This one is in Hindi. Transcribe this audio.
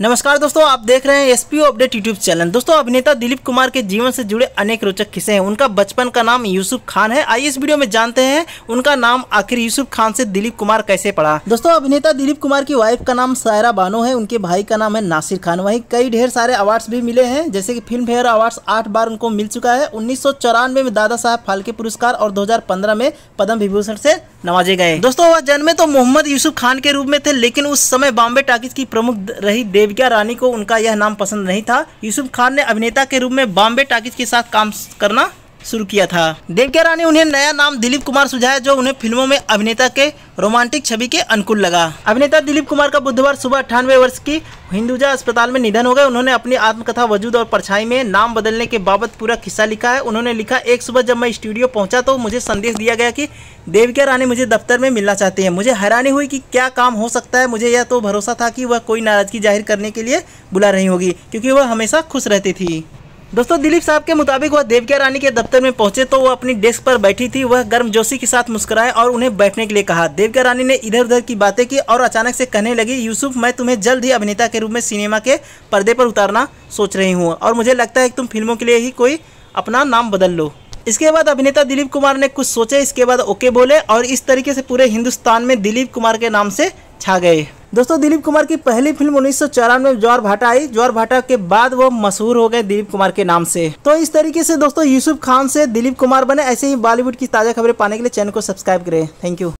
नमस्कार दोस्तों आप देख रहे हैं एसपीओ अपडेट यूट्यूब चैनल दोस्तों अभिनेता दिलीप कुमार के जीवन से जुड़े अनेक रोचक किस्से हैं उनका बचपन का नाम यूसुफ खान है आइए इस वीडियो में जानते हैं उनका नाम आखिर यूसुफ खान से दिलीप कुमार कैसे पड़ा दोस्तों अभिनेता दिलीप कुमार की वाइफ का नाम सायरा बानो है उनके भाई का नाम है नासिर खान वही कई ढेर सारे अवार्ड भी मिले हैं जैसे की फिल्म फेयर अवार्ड आठ बार उनको मिल चुका है उन्नीस में दादा साहब फालके पुरस्कार और दो में पद्म विभूषण से नवाजे गए दोस्तों वह जन्मे तो मोहम्मद यूसुफ खान के रूप में थे लेकिन उस समय बॉम्बे टाकिस की प्रमुख रही देविका रानी को उनका यह नाम पसंद नहीं था यूसुफ खान ने अभिनेता के रूप में बॉम्बे टाकिस के साथ काम करना शुरू किया था डेंके रानी उन्हें नया नाम दिलीप कुमार सुझाया जो उन्हें फिल्मों में अभिनेता के रोमांटिक छवि के अनुकूल लगा अभिनेता दिलीप कुमार का बुधवार सुबह अठानवे वर्ष की हिंदुजा अस्पताल में निधन हो गए उन्होंने अपनी आत्मकथा वजूद और परछाई में नाम बदलने के बाबत पूरा किस्सा लिखा है उन्होंने लिखा एक सुबह जब मैं स्टूडियो पहुंचा तो मुझे संदेश दिया गया कि देविका रानी मुझे दफ्तर में मिलना चाहती है मुझे हैरानी हुई कि क्या काम हो सकता है मुझे यह तो भरोसा था कि वह कोई नाराजगी जाहिर करने के लिए बुला रही होगी क्योंकि वह हमेशा खुश रहती थी दोस्तों दिलीप साहब के मुताबिक वह देवकिया रानी के दफ्तर में पहुंचे तो वह अपनी डेस्क पर बैठी थी वह गर्मजोशी के साथ मुस्कुराए और उन्हें बैठने के लिए कहा देवकिया रानी ने इधर उधर की बातें की और अचानक से कहने लगी यूसुफ मैं तुम्हें जल्द ही अभिनेता के रूप में सिनेमा के पर्दे पर उतारना सोच रही हूँ और मुझे लगता है कि तुम फिल्मों के लिए ही कोई अपना नाम बदल लो इसके बाद अभिनेता दिलीप कुमार ने कुछ सोचे इसके बाद ओके बोले और इस तरीके से पूरे हिंदुस्तान में दिलीप कुमार के नाम से छा गए दोस्तों दिलीप कुमार की पहली फिल्म उन्नीस सौ में ज्वार भाटा आई ज्वार भाटा के बाद वो मशहूर हो गए दिलीप कुमार के नाम से तो इस तरीके से दोस्तों यूसुफ खान से दिलीप कुमार बने ऐसे ही बॉलीवुड की ताज़ा खबरें पाने के लिए चैनल को सब्सक्राइब करें थैंक यू